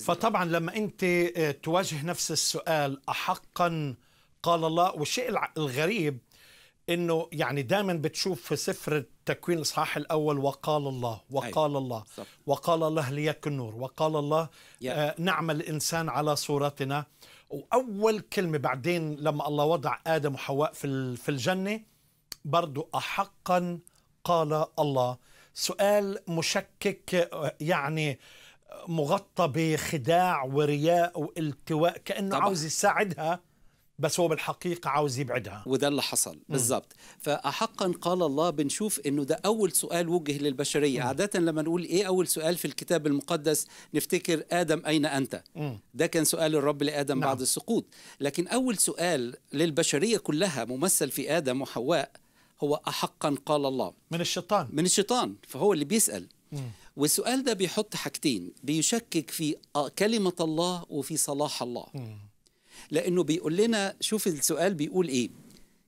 فطبعا لما انت آه، تواجه نفس السؤال احقا قال الله والشيء الغريب انه يعني دائما بتشوف في سفر التكوين الاصحاح الاول وقال الله وقال أيوة. الله صح. وقال الله ليكن نور وقال الله آه نعمل الانسان على صورتنا واول كلمه بعدين لما الله وضع ادم وحواء في في الجنه برضو احقا قال الله سؤال مشكك آه، يعني مغطى بخداع ورياء والتواء كانه طبعا. عاوز يساعدها بس هو بالحقيقة عاوز يبعدها وده اللي حصل بالظبط فأحقا قال الله بنشوف أنه ده أول سؤال وجه للبشرية م. عادة لما نقول إيه أول سؤال في الكتاب المقدس نفتكر آدم أين أنت م. ده كان سؤال الرب لآدم نعم. بعد السقوط لكن أول سؤال للبشرية كلها ممثل في آدم وحواء هو أحقا قال الله من الشيطان من الشيطان فهو اللي بيسأل م. والسؤال ده بيحط حاجتين بيشكك في آه، كلمة الله وفي صلاح الله لأنه بيقول لنا شوف السؤال بيقول إيه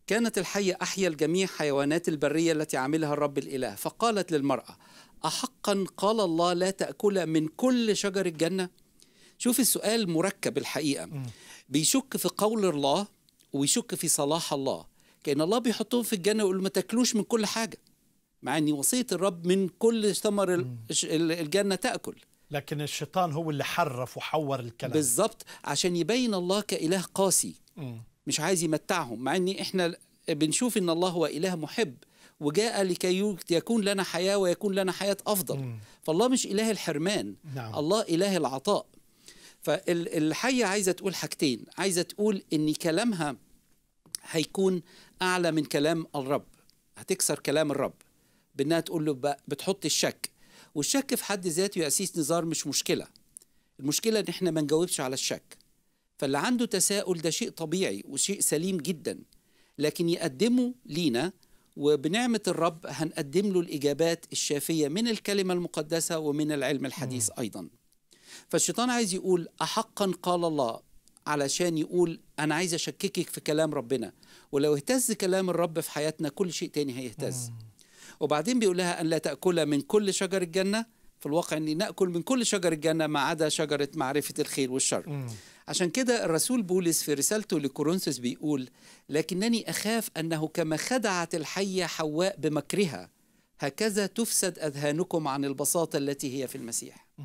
كانت الحية أحيا الجميع حيوانات البرية التي عملها الرب الإله فقالت للمرأة أحقا قال الله لا تأكل من كل شجر الجنة شوف السؤال مركب الحقيقة بيشك في قول الله ويشك في صلاح الله كأن الله بيحطهم في الجنة ويقول ما تاكلوش من كل حاجة مع ان وصيه الرب من كل ثمر الجنه تاكل لكن الشيطان هو اللي حرف وحور الكلام بالظبط عشان يبين الله كاله قاسي م. مش عايز يمتعهم مع ان احنا بنشوف ان الله هو اله محب وجاء لكي يكون لنا حياه ويكون لنا حياه افضل م. فالله مش اله الحرمان نعم. الله اله العطاء فالحيه عايزه تقول حاجتين عايزه تقول ان كلامها هيكون اعلى من كلام الرب هتكسر كلام الرب بانها تقول له بتحط الشك والشك في حد ذاته يا اسيس نزار مش مشكله المشكله ان احنا ما نجاوبش على الشك فاللي عنده تساؤل ده شيء طبيعي وشيء سليم جدا لكن يقدمه لينا وبنعمة الرب هنقدم له الإجابات الشافية من الكلمة المقدسة ومن العلم الحديث أيضا فالشيطان عايز يقول أحقا قال الله علشان يقول أنا عايز أشككك في كلام ربنا ولو اهتز كلام الرب في حياتنا كل شيء تاني هيهتز وبعدين بيقول لها أن لا تأكل من كل شجر الجنة في الواقع أن نأكل من كل شجر الجنة ما عدا شجرة معرفة الخير والشر مم. عشان كده الرسول بولس في رسالته لكورنثوس بيقول لكنني أخاف أنه كما خدعت الحية حواء بمكرها هكذا تفسد أذهانكم عن البساطة التي هي في المسيح مم.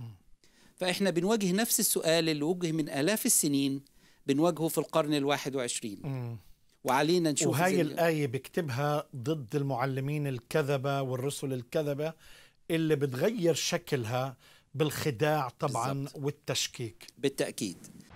فإحنا بنواجه نفس السؤال اللي وجه من آلاف السنين بنواجهه في القرن الواحد وعشرين وعلينا نشوف وهي الآية بكتبها ضد المعلمين الكذبة والرسل الكذبة اللي بتغير شكلها بالخداع طبعا بالزبط. والتشكيك بالتأكيد